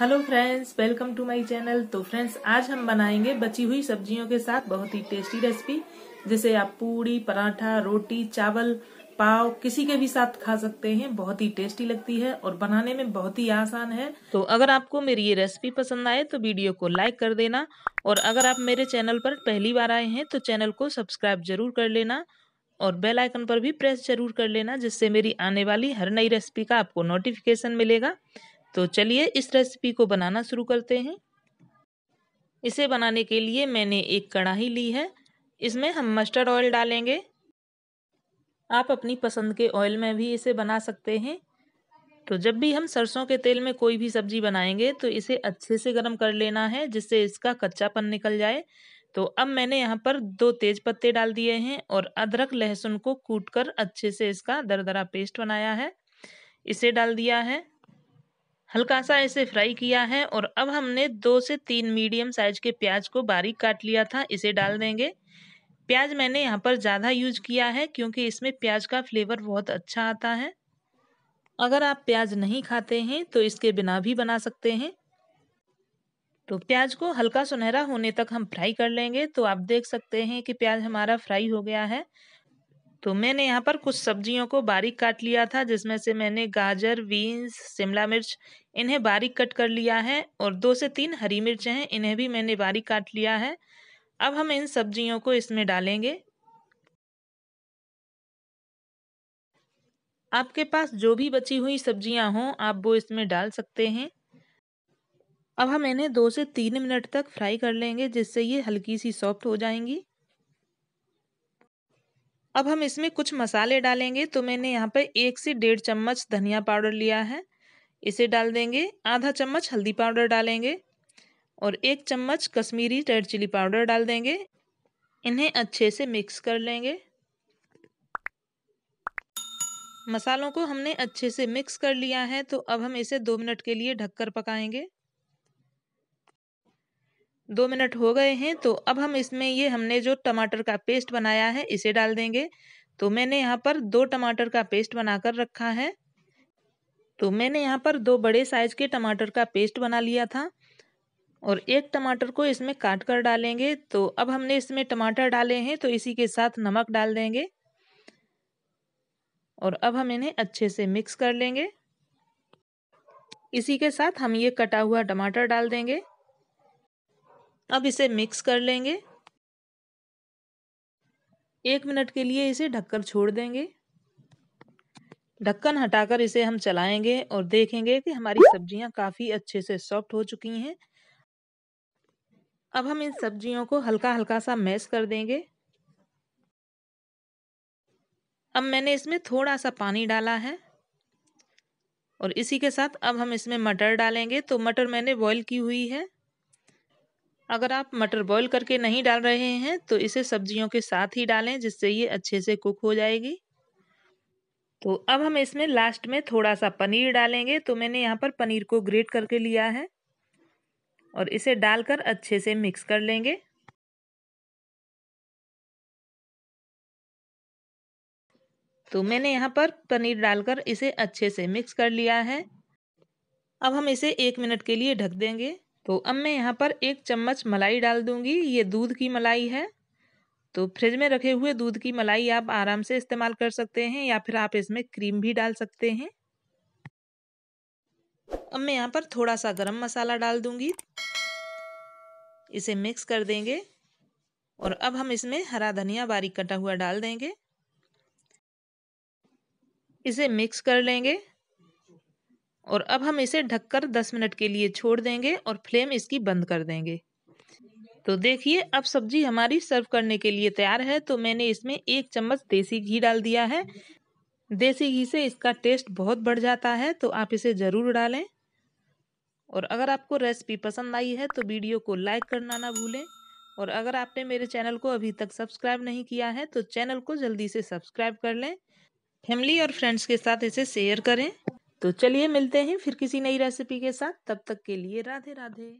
Hello friends welcome to my channel तो friends आज हम बनाएंगे बची हुई सब्जियों के साथ बहुत ही टेस्टी रेसिपी जिसे आप पूड़ी पराठा रोटी चावल पाव किसी के भी साथ खा सकते हैं बहुत ही टेस्टी लगती है और बनाने में बहुत ही आसान है तो अगर आपको मेरी ये रेसिपी पसंद आए तो वीडियो को लाइक कर देना और अगर आप मेरे चैनल पर पहली बार आए हैं तो चैनल को सब्सक्राइब जरूर कर लेना और बेल आइकन पर भी प्रेस जरूर कर लेना जिससे मेरी आने वाली हर नई रेसिपी का आपको नोटिफिकेशन मिलेगा तो चलिए इस रेसिपी को बनाना शुरू करते हैं इसे बनाने के लिए मैंने एक कढ़ाई ली है इसमें हम मस्टर्ड ऑयल डालेंगे आप अपनी पसंद के ऑयल में भी इसे बना सकते हैं तो जब भी हम सरसों के तेल में कोई भी सब्जी बनाएंगे तो इसे अच्छे से गर्म कर लेना है जिससे इसका कच्चापन निकल जाए तो अब मैंने यहाँ पर दो तेज पत्ते डाल दिए हैं और अदरक लहसुन को कूट कर अच्छे से इसका दरदरा पेस्ट बनाया है इसे डाल दिया है हल्का सा इसे फ्राई किया है और अब हमने दो से तीन मीडियम साइज के प्याज को बारीक काट लिया था इसे डाल हम्म। देंगे प्याज मैंने यहाँ पर ज़्यादा यूज किया है क्योंकि इसमें प्याज का फ्लेवर बहुत अच्छा आता है अगर आप प्याज नहीं खाते हैं तो इसके बिना भी बना सकते हैं तो प्याज को हल्का सुनहरा होने तक हम फ्राई कर लेंगे तो आप देख सकते हैं कि प्याज हमारा फ्राई हो गया है तो मैंने यहाँ पर कुछ सब्जियों को बारीक काट लिया था जिसमें से मैंने गाजर बीन्स शिमला मिर्च इन्हें बारीक कट कर लिया है और दो से तीन हरी मिर्चें हैं इन्हें भी मैंने बारीक काट लिया है अब हम इन सब्जियों को इसमें डालेंगे आपके पास जो भी बची हुई सब्जियां हों आप वो इसमें डाल सकते हैं अब हम इन्हें दो से तीन मिनट तक फ्राई कर लेंगे जिससे ये हल्की सी सॉफ्ट हो जाएंगी अब हम इसमें कुछ मसाले डालेंगे तो मैंने यहाँ पर एक से डेढ़ चम्मच धनिया पाउडर लिया है इसे डाल देंगे आधा चम्मच हल्दी पाउडर डालेंगे और एक चम्मच कश्मीरी रेड चिली पाउडर डाल देंगे इन्हें अच्छे से मिक्स कर लेंगे मसालों को हमने अच्छे से मिक्स कर लिया है तो अब हम इसे दो मिनट के लिए ढककर पकाएंगे दो मिनट हो गए हैं तो अब हम इसमें ये हमने जो टमाटर का पेस्ट बनाया है इसे डाल देंगे तो मैंने यहाँ पर दो टमाटर का पेस्ट बनाकर रखा है तो मैंने यहाँ पर दो बड़े साइज के टमाटर का पेस्ट बना लिया था और एक टमाटर को इसमें काट कर डालेंगे तो अब हमने इसमें टमाटर डाले हैं तो इसी के साथ नमक डाल देंगे और अब हम इन्हें अच्छे से मिक्स कर लेंगे इसी के साथ हम ये कटा हुआ टमाटर डाल देंगे अब इसे मिक्स कर लेंगे एक मिनट के लिए इसे ढककर छोड़ देंगे ढक्कन हटाकर इसे हम चलाएंगे और देखेंगे कि हमारी सब्जियां काफ़ी अच्छे से सॉफ्ट हो चुकी हैं अब हम इन सब्जियों को हल्का हल्का सा मैश कर देंगे अब मैंने इसमें थोड़ा सा पानी डाला है और इसी के साथ अब हम इसमें मटर डालेंगे तो मटर मैंने बॉईल की हुई है अगर आप मटर बॉईल करके नहीं डाल रहे हैं तो इसे सब्जियों के साथ ही डालें जिससे ये अच्छे से कुक हो जाएगी तो अब हम इसमें लास्ट में थोड़ा सा पनीर डालेंगे तो मैंने यहाँ पर पनीर को ग्रेट करके लिया है और इसे डालकर अच्छे से मिक्स कर लेंगे तो मैंने यहाँ पर पनीर डालकर इसे अच्छे से मिक्स कर लिया है अब हम इसे एक मिनट के लिए ढक देंगे तो अब मैं यहाँ पर एक चम्मच मलाई डाल दूँगी ये दूध की मलाई है तो फ्रिज में रखे हुए दूध की मलाई आप आराम से इस्तेमाल कर सकते हैं या फिर आप इसमें क्रीम भी डाल सकते हैं अब मैं यहाँ पर थोड़ा सा गरम मसाला डाल दूंगी इसे मिक्स कर देंगे और अब हम इसमें हरा धनिया बारीक कटा हुआ डाल देंगे इसे मिक्स कर लेंगे और अब हम इसे ढककर 10 मिनट के लिए छोड़ देंगे और फ्लेम इसकी बंद कर देंगे तो देखिए अब सब्जी हमारी सर्व करने के लिए तैयार है तो मैंने इसमें एक चम्मच देसी घी डाल दिया है देसी घी से इसका टेस्ट बहुत बढ़ जाता है तो आप इसे ज़रूर डालें और अगर आपको रेसिपी पसंद आई है तो वीडियो को लाइक करना ना भूलें और अगर आपने मेरे चैनल को अभी तक सब्सक्राइब नहीं किया है तो चैनल को जल्दी से सब्सक्राइब कर लें फैमिली और फ्रेंड्स के साथ इसे शेयर करें तो चलिए मिलते हैं फिर किसी नई रेसिपी के साथ तब तक के लिए राधे राधे